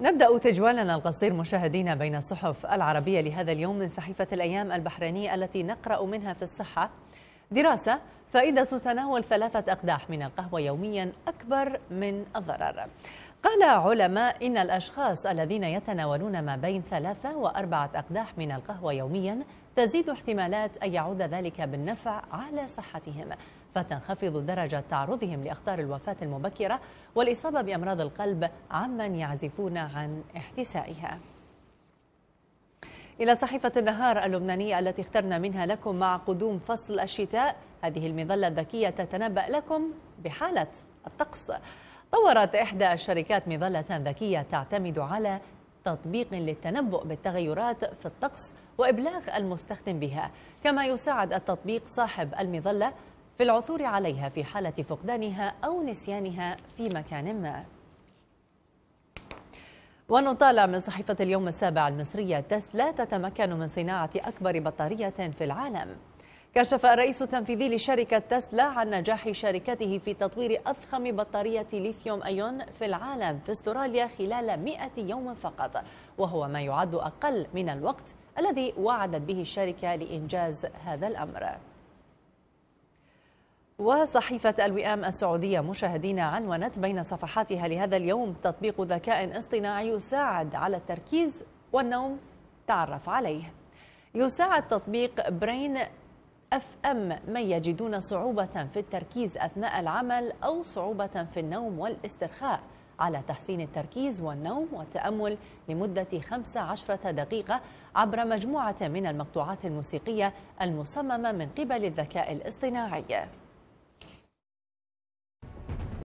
نبدأ تجوالنا القصير مشاهدينا بين الصحف العربية لهذا اليوم من صحيفة الأيام البحرينية التي نقرأ منها في الصحة دراسة فائدة تناول ثلاثة أقداح من القهوة يوميا أكبر من الضرر قال علماء إن الأشخاص الذين يتناولون ما بين ثلاثة وأربعة أقداح من القهوة يوميا تزيد احتمالات أن يعود ذلك بالنفع على صحتهم فتنخفض درجة تعرضهم لأخطار الوفاة المبكرة والإصابة بأمراض القلب عمن يعزفون عن احتسائها إلى صحيفة النهار اللبنانية التي اخترنا منها لكم مع قدوم فصل الشتاء هذه المظلة الذكية تتنبأ لكم بحالة الطقس طورت إحدى الشركات مظلة ذكية تعتمد على تطبيق للتنبؤ بالتغيرات في الطقس وإبلاغ المستخدم بها كما يساعد التطبيق صاحب المظلة في العثور عليها في حالة فقدانها أو نسيانها في مكان ما ونطالع من صحيفة اليوم السابع المصرية تسلا تتمكن من صناعة أكبر بطارية في العالم كشف الرئيس التنفيذي لشركة تسلا عن نجاح شركته في تطوير أضخم بطارية ليثيوم أيون في العالم في استراليا خلال 100 يوم فقط وهو ما يعد أقل من الوقت الذي وعدت به الشركة لإنجاز هذا الأمر وصحيفة الوئام السعودية مشاهدين عنونت بين صفحاتها لهذا اليوم تطبيق ذكاء اصطناعي يساعد على التركيز والنوم تعرف عليه يساعد تطبيق برين اف ام من يجدون صعوبة في التركيز أثناء العمل أو صعوبة في النوم والاسترخاء على تحسين التركيز والنوم والتأمل لمدة 15 دقيقة عبر مجموعة من المقطوعات الموسيقية المصممة من قبل الذكاء الاصطناعي